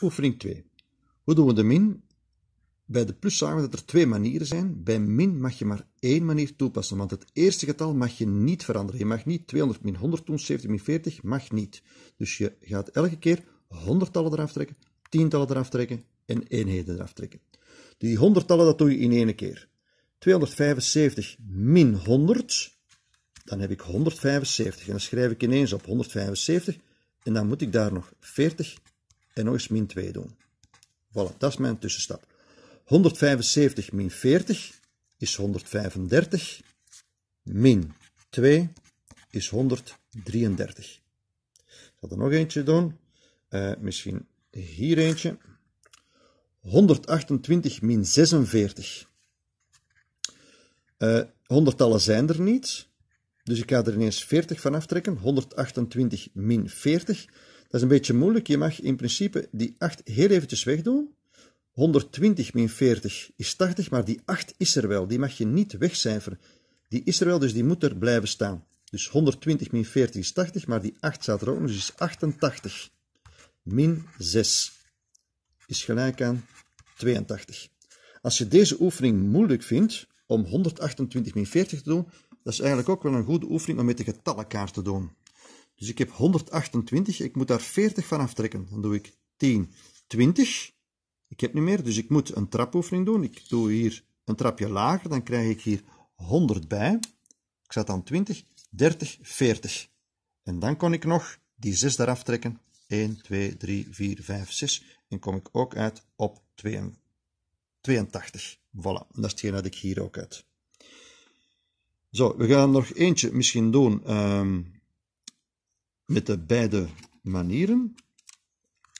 Oefening 2. Hoe doen we de min? Bij de plus zagen we dat er twee manieren zijn. Bij min mag je maar één manier toepassen, want het eerste getal mag je niet veranderen. Je mag niet 200 min 100 doen, 70 min 40 mag niet. Dus je gaat elke keer honderdtallen eraf trekken, tientallen eraf trekken en eenheden eraf trekken. Die honderdtallen, dat doe je in één keer. 275 min 100, dan heb ik 175. En dan schrijf ik ineens op 175 en dan moet ik daar nog 40 en nog eens min 2 doen. Voilà, dat is mijn tussenstap. 175 min 40 is 135, min 2 is 133. Ik zal er nog eentje doen, eh, misschien hier eentje. 128 min 46. Uh, eh, honderdtallen zijn er niet, dus ik ga er ineens 40 van aftrekken. 128 min 40 dat is een beetje moeilijk. Je mag in principe die 8 heel eventjes wegdoen. 120 min 40 is 80, maar die 8 is er wel. Die mag je niet wegcijferen. Die is er wel, dus die moet er blijven staan. Dus 120 min 40 is 80, maar die 8 staat er ook nog, dus is 88. Min 6 is gelijk aan 82. Als je deze oefening moeilijk vindt om 128 min 40 te doen, dat is eigenlijk ook wel een goede oefening om met de getallenkaart te doen. Dus ik heb 128, ik moet daar 40 van aftrekken. Dan doe ik 10, 20. Ik heb niet meer, dus ik moet een trapoefening doen. Ik doe hier een trapje lager, dan krijg ik hier 100 bij. Ik zat aan 20, 30, 40. En dan kon ik nog die 6 eraf trekken. 1, 2, 3, 4, 5, 6. En kom ik ook uit op 82. Voilà, dat is hetgeen dat ik hier ook uit. Zo, we gaan nog eentje misschien doen. Ehm, met de beide manieren.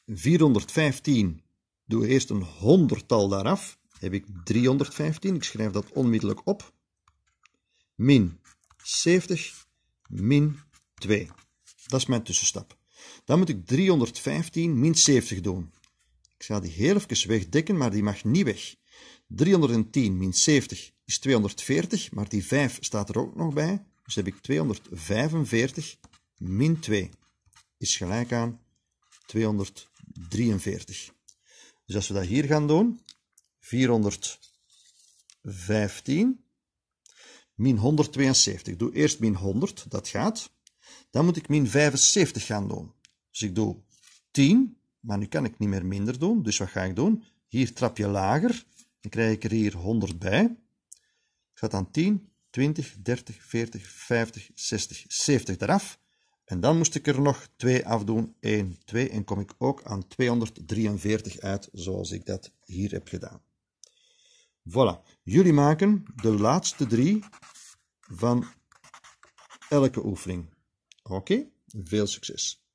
415 doe eerst een honderdtal daaraf. Heb ik 315, ik schrijf dat onmiddellijk op. Min 70, min 2. Dat is mijn tussenstap. Dan moet ik 315 min 70 doen. Ik ga die heel even wegdekken, maar die mag niet weg. 310 min 70 is 240, maar die 5 staat er ook nog bij. Dus heb ik 245 min 2 is gelijk aan 243. Dus als we dat hier gaan doen, 415 min 172. Ik doe eerst min 100, dat gaat. Dan moet ik min 75 gaan doen. Dus ik doe 10, maar nu kan ik niet meer minder doen. Dus wat ga ik doen? Hier trap je lager, dan krijg ik er hier 100 bij. Ik ga dan 10, 20, 30, 40, 50, 60, 70 eraf. En dan moest ik er nog 2 afdoen, 1, 2, en kom ik ook aan 243 uit, zoals ik dat hier heb gedaan. Voilà, jullie maken de laatste drie van elke oefening. Oké, veel succes!